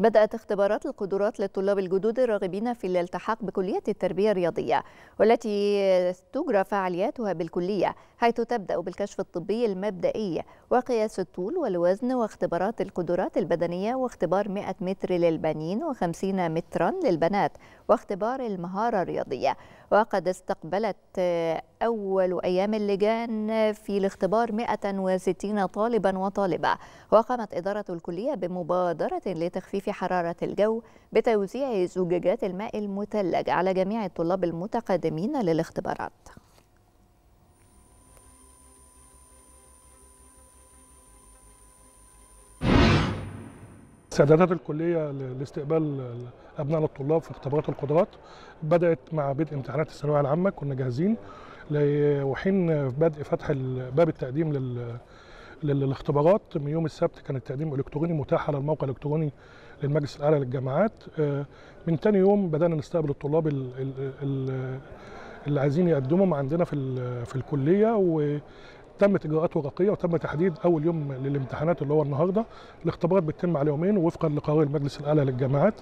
بدأت اختبارات القدرات للطلاب الجدد الراغبين في الالتحاق بكلية التربية الرياضية والتي تجرى فعالياتها بالكلية حيث تبدأ بالكشف الطبي المبدئي وقياس الطول والوزن واختبارات القدرات البدنية واختبار 100 متر للبنين و50 مترا للبنات واختبار المهارة الرياضية وقد استقبلت أول أيام اللجان في الاختبار 160 طالبا وطالبة وقامت إدارة الكلية بمبادرة لتخفيف حرارة الجو بتوزيع زجاجات الماء المثلج على جميع الطلاب المتقدمين للاختبارات استعدادات الكلية لاستقبال أبنائنا الطلاب في اختبارات القدرات بدأت مع بدء امتحانات الثانوية العامة كنا جاهزين وحين بدء فتح باب التقديم للاختبارات من يوم السبت كان التقديم الالكتروني متاح على الموقع الالكتروني للمجلس الاعلى للجامعات آه، من ثاني يوم بدانا نستقبل الطلاب اللي عايزين يقدموا عندنا في في الكليه تمت اجراءات ورقيه وتم تحديد اول يوم للامتحانات اللي هو النهارده الاختبارات بتتم على يومين وفقا لقرار المجلس الاعلى للجامعات